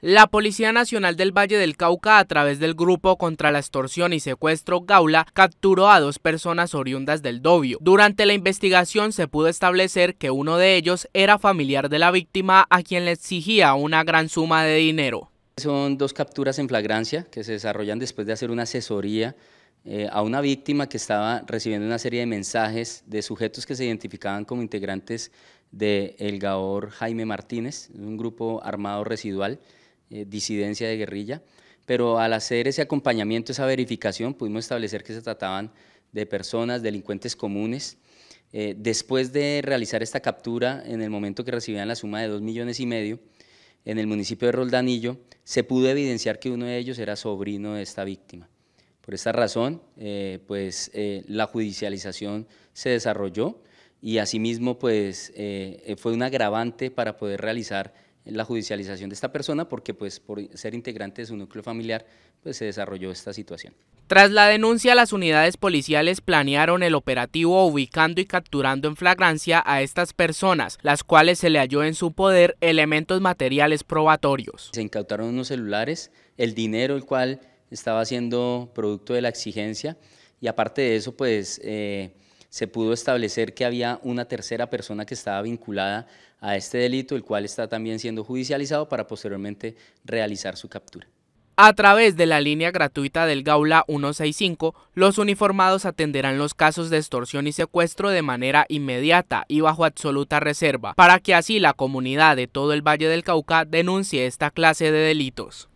La Policía Nacional del Valle del Cauca, a través del Grupo contra la Extorsión y Secuestro Gaula, capturó a dos personas oriundas del Dobio. Durante la investigación se pudo establecer que uno de ellos era familiar de la víctima a quien le exigía una gran suma de dinero. Son dos capturas en flagrancia que se desarrollan después de hacer una asesoría eh, a una víctima que estaba recibiendo una serie de mensajes de sujetos que se identificaban como integrantes de el Gaor Jaime Martínez, un grupo armado residual eh, disidencia de guerrilla, pero al hacer ese acompañamiento, esa verificación, pudimos establecer que se trataban de personas, delincuentes comunes. Eh, después de realizar esta captura, en el momento que recibían la suma de dos millones y medio, en el municipio de Roldanillo, se pudo evidenciar que uno de ellos era sobrino de esta víctima. Por esta razón, eh, pues la judicialización se desarrolló y asimismo pues fue un agravante para poder realizar la judicialización de esta persona porque pues por ser integrante de su núcleo familiar pues se desarrolló esta situación. Tras la denuncia, las unidades policiales planearon el operativo ubicando y capturando en flagrancia a estas personas, las cuales se le halló en su poder elementos materiales probatorios. Se incautaron unos celulares, el dinero el cual estaba siendo producto de la exigencia y aparte de eso pues... Eh, se pudo establecer que había una tercera persona que estaba vinculada a este delito, el cual está también siendo judicializado para posteriormente realizar su captura. A través de la línea gratuita del Gaula 165, los uniformados atenderán los casos de extorsión y secuestro de manera inmediata y bajo absoluta reserva, para que así la comunidad de todo el Valle del Cauca denuncie esta clase de delitos.